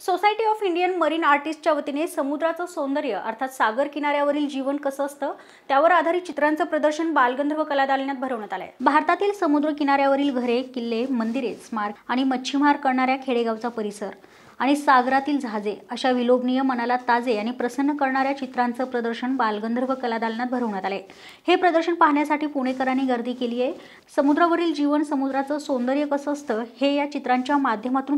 Society of Indian marine आर्टिस्टच्या वतीने समुद्राचं सौंदर्य अर्थात सागर किनाऱ्यावरील जीवन कसं असतं त्यावर आधारित चित्रांचं प्रदर्शन बालगंधर्व कलादालनात भरवण्यात आलंय भारतातील समुद्र किनाऱ्यावरील घरे किल्ले मंदिरे स्मारक आणि मच्छीमार करणाऱ्या खेडेगावचा परिसर आणि जहाजे अशा विलोभनीय मनाला ताजे प्रसन्न करना चित्रांच प्रदर्शन बालगंधर्व कलादालनात भर आले हे प्रदर्शन पाहण्यासाठी पुणेकरांनी गर्दी केली आहे समुद्रावरील जीवन समुद्राचं सौंदर्य कस असतं हे या चित्रांच्या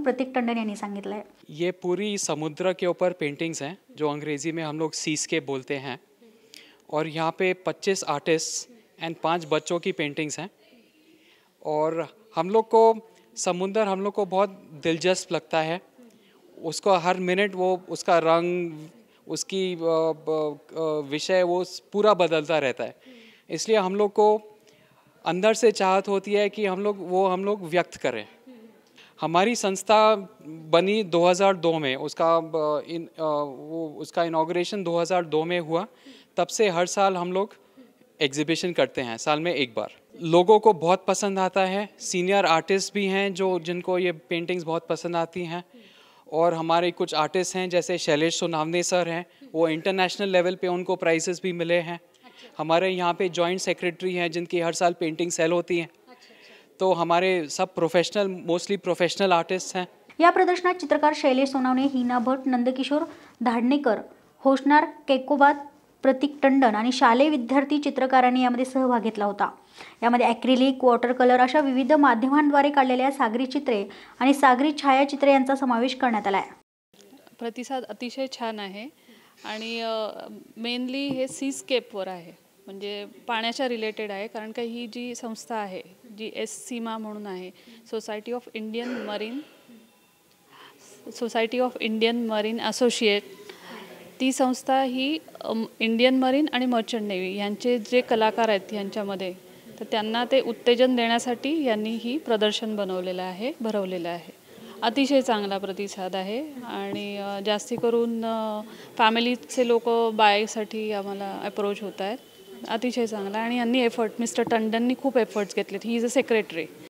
प्रतीक टंडन यांनी सांगितलं ये पूरी समुद्र के ऊपर पेंटिंग्स हैं जो अंग्रेजी में हम लोग सीसके बोलते हैं और यहाँ पे 25 आर्टिस्ट एंड पांच बच्चों की पेंटिंग्स हैं और हम लोग को समुंदर हम लोग को बहुत दिलचस्प लगता है उसको हर मिनट वो उसका रंग उसकी विषय वो पूरा बदलता रहता है इसलिए हम लोग को अंदर से चाहत होती है कि हम लोग वो हम लोग व्यक्त करें हमारी संस्था बनी 2002 में उसका इन वो उसका इनाग्रेशन 2002 में हुआ तब से हर साल हम लोग एग्जिबिशन करते हैं साल में एक बार लोगों को बहुत पसंद आता है सीनियर आर्टिस्ट भी हैं जो जिनको ये पेंटिंग्स बहुत पसंद आती हैं और हमारे कुछ आर्टिस्ट हैं जैसे शैलेश सोनावने सर हैं वो इंटरनेशनल लेवल पे उनको प्राइजेस भी मिले हैं अच्छा। हमारे यहाँ पे जॉइंट सेक्रेटरी हैं जिनकी हर साल पेंटिंग सेल होती हैं अच्छा, अच्छा। तो हमारे सब प्रोफेशनल मोस्टली प्रोफेशनल आर्टिस्ट हैं या प्रदर्शनात चित्रकार शैलेश सोनावने हीना भट्ट नंदकिशोर धाडणेकर होशनार केकोबाद प्रतीक टंडन आणि शालेय विद्यार्थी चित्रकारांनी यामध्ये सहभाग घेतला होता यामध्ये ॲक्रिलिक वॉटर कलर अशा विविध माध्यमांद्वारे काढलेल्या सागरी चित्रे आणि सागरी छायाचित्रे यांचा समावेश करण्यात आला आहे प्रतिसाद अतिशय छान आहे आणि मेनली हे सीस्केपवर आहे म्हणजे पाण्याच्या रिलेटेड आहे कारण का ही जी संस्था आहे जी एस सीमा म्हणून आहे society of Indian marine society of Indian marine associate ती संस्था ही इंडियन मरीन आणि मर्चंट नेव्ही यांचे जे कलाकार आहेत यांच्यामध्ये तर त्यांना ते उत्तेजन देण्यासाठी यांनी ही प्रदर्शन बनवलेलं आहे भरवलेलं आहे अतिशय चांगला प्रतिसाद आहे आणि जास्ती करून फॅमिलीचे लोक बायसाठी आम्हाला अप्रोच होत आहेत अतिशय चांगला आणि यांनी एफर्ट मिस्टर टंडननी खूप एफर्ट्स घेतलेत ही इज अ सेक्रेटरी